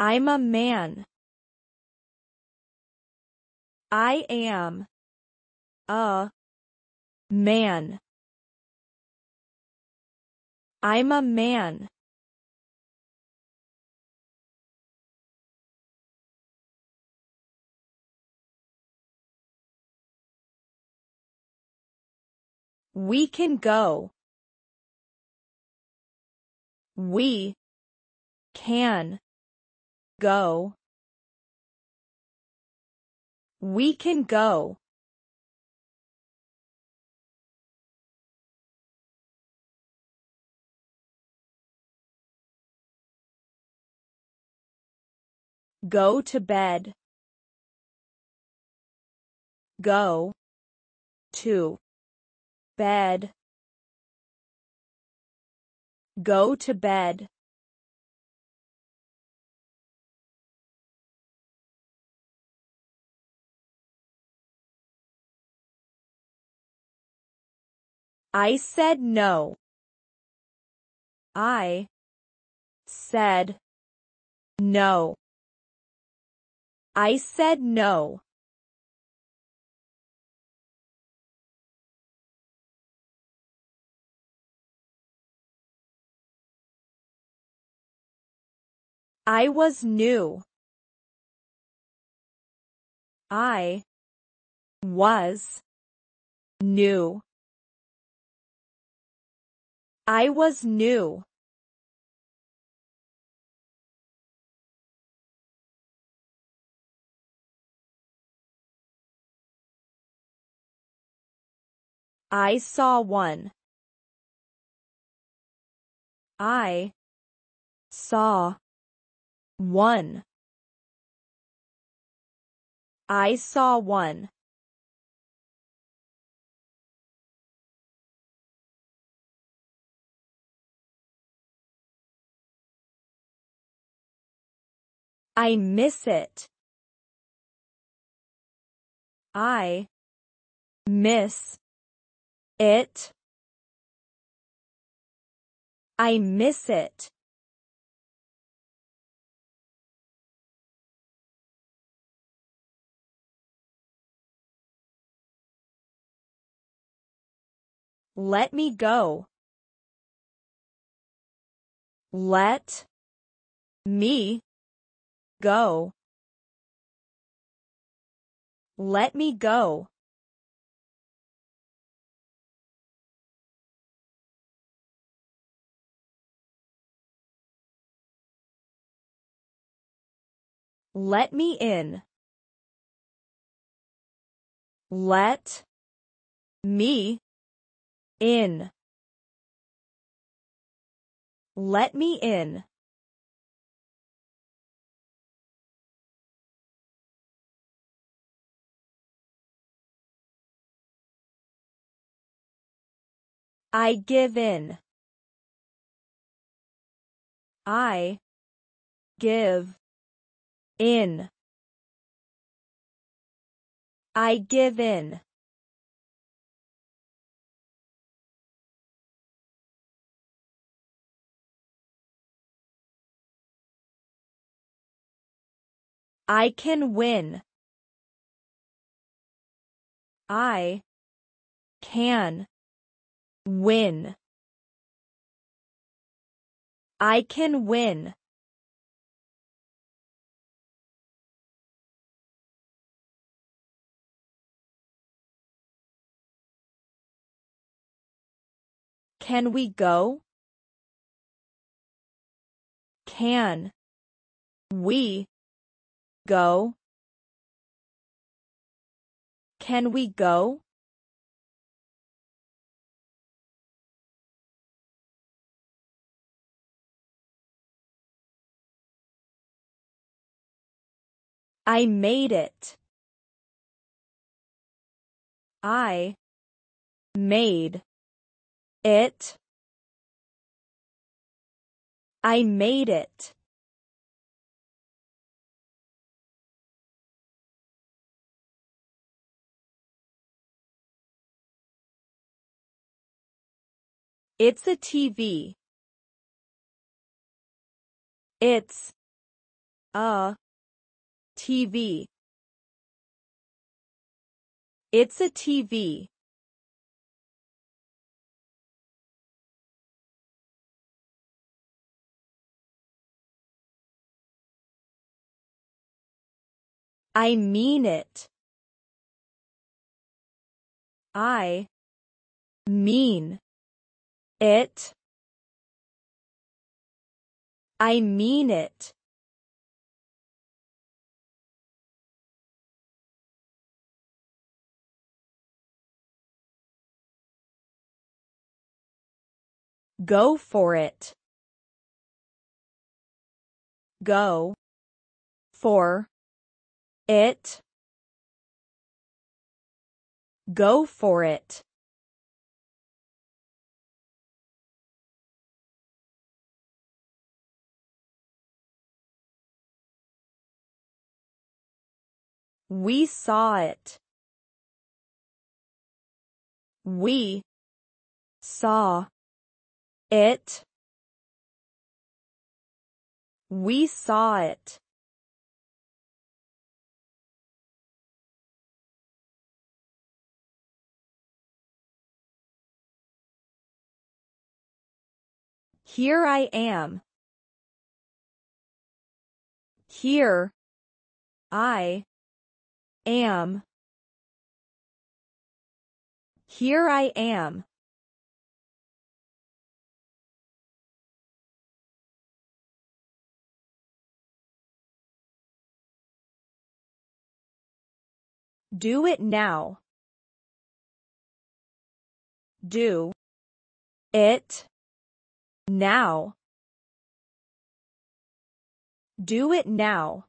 I'm a man. I am a man. I'm a man. We can go. We can Go. We can go. Go to bed. Go. To. Bed. Go to bed. I said no. I said no. I said no. I was new. I was new. I was new. I saw one. I saw one. I saw one. I miss it. I miss it. I miss it. Let me go. Let me Go. Let me go. Let me in. Let me in. Let me in. I give in. I give in. I give in. I can win. I can Win. I can win. Can we go? Can we go? Can we go? I made it. I made it. I made it. It's a TV. It's a TV. It's a TV. I mean it. I mean it. I mean it. Go for it. Go. For. It. Go for it. We saw it. We saw it. We saw it. Here I am. Here. I. Am. Here I am. Do it now. Do it now. Do it now.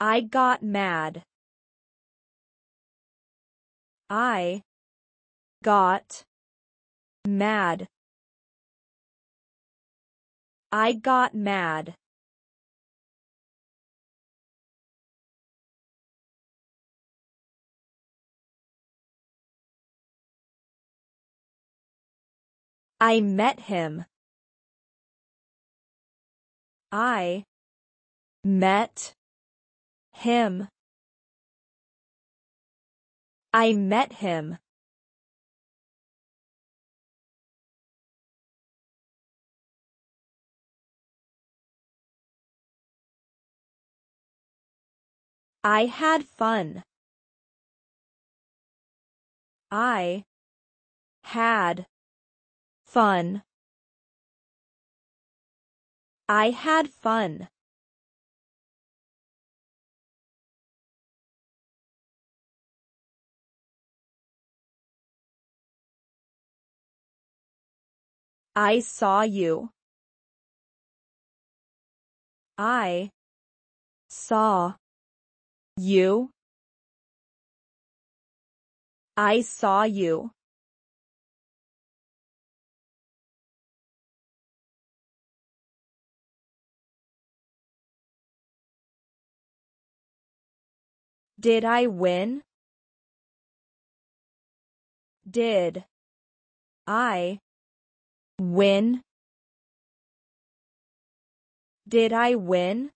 I got mad. I got Mad. I got mad. I met him. I met him. I met him. I had fun. I had fun. I had fun. I saw you. I saw you. I saw you. Did I win? Did I win? Did I win?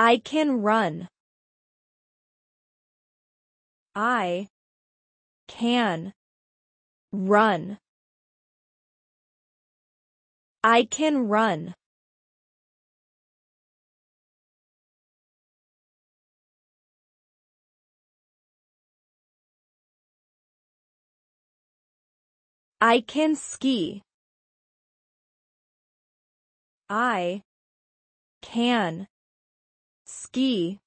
I can run. I can run. I can run. I can ski. I can ski.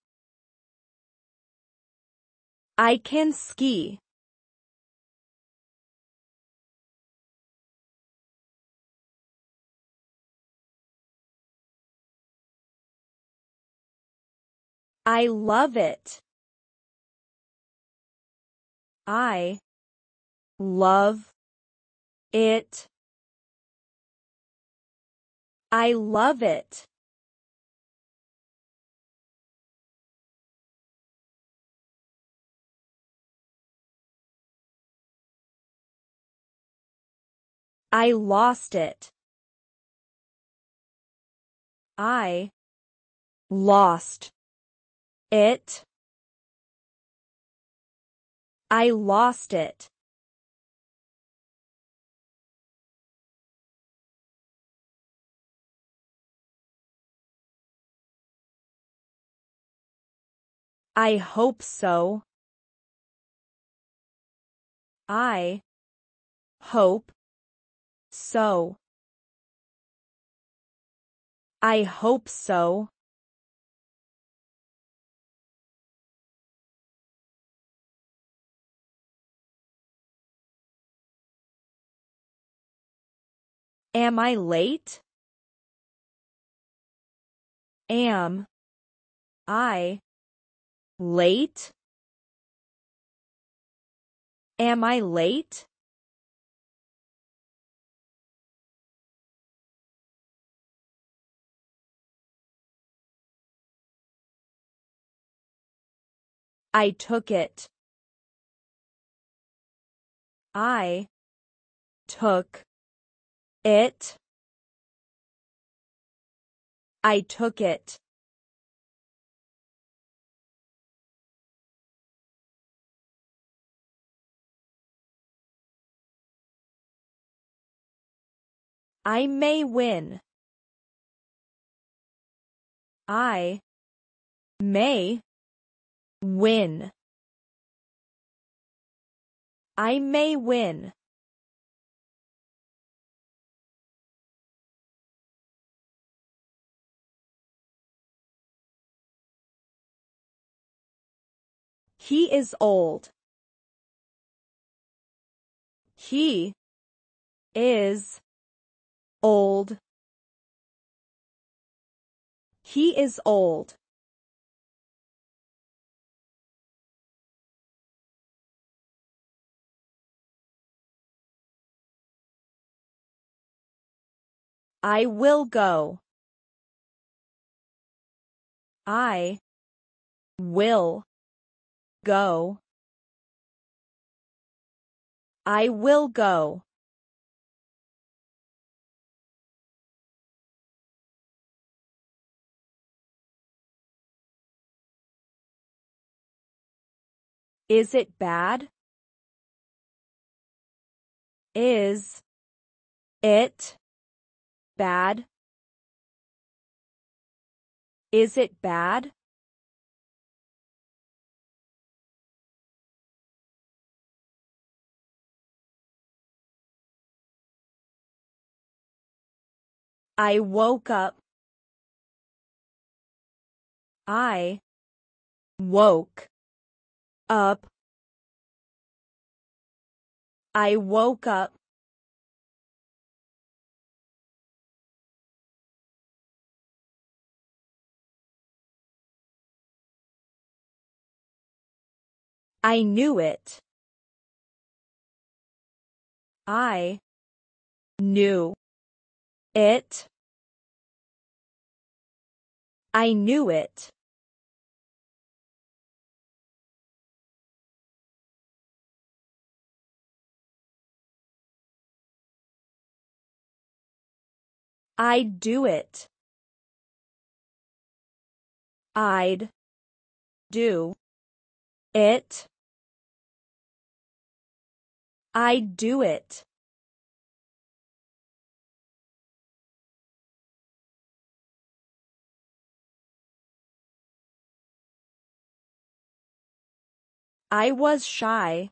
I can ski. I love it. I love it. I love it. I lost it. I lost it. I lost it. I hope so. I hope so. I hope so. Am I late? Am I late? Am I late? I took it. I took it. I took it. I may win. I may Win. I may win. He is old. He is old. He is old. I will go. I will go. I will go. Is it bad? Is it bad? Is it bad? I woke up. I woke up. I woke up. I knew it. I knew it. I knew it. I'd do it. I'd do it. I do it. I was shy.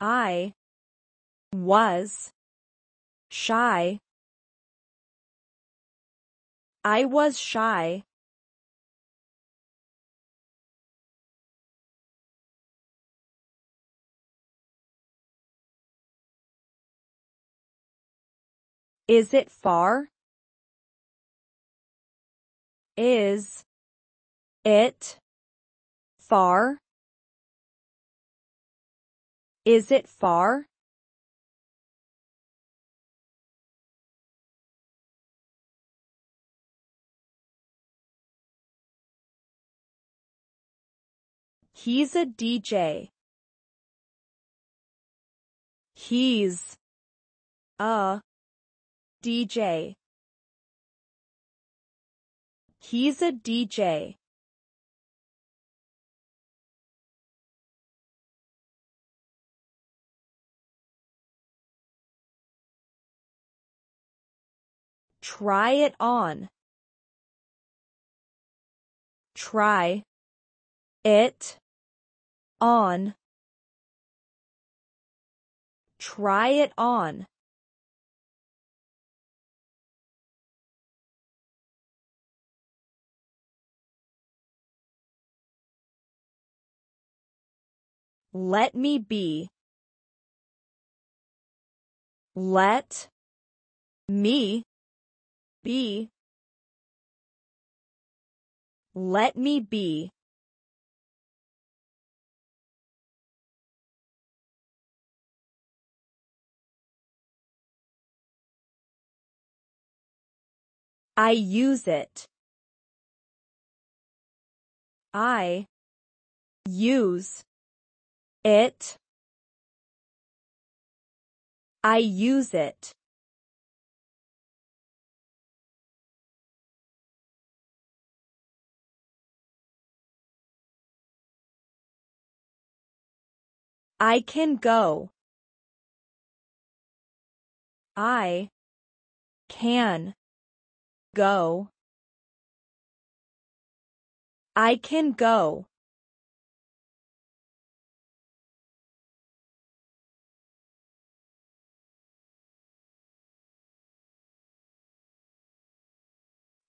I was shy. I was shy. Is it far? Is it far? Is it far? He's a DJ. He's a DJ. He's a DJ. Try it on. Try it on. Try it on. Let me be. Let me be. Let me be. I use it. I use it. I use it. I can go. I can go. I can go.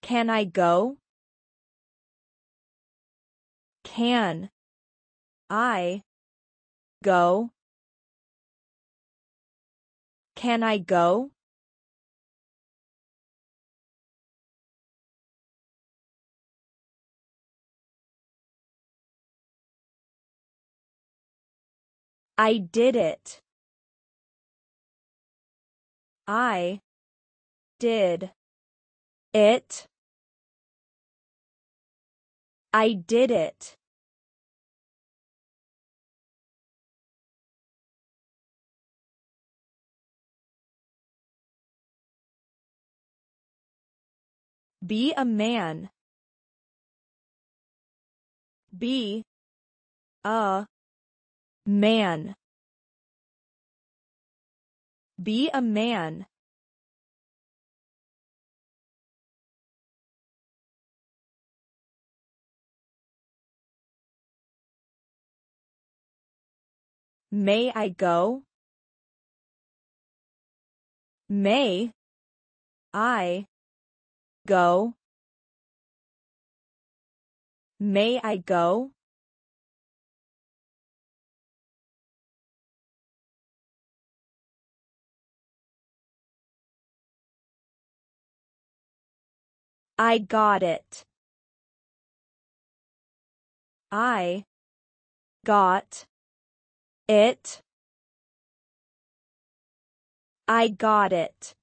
Can I go? Can I go? Can I go? I did it. I did it. I did it. Be a man. Be a man. Be a man. May I go? May I go? May I go? I got it. I got it. I got it.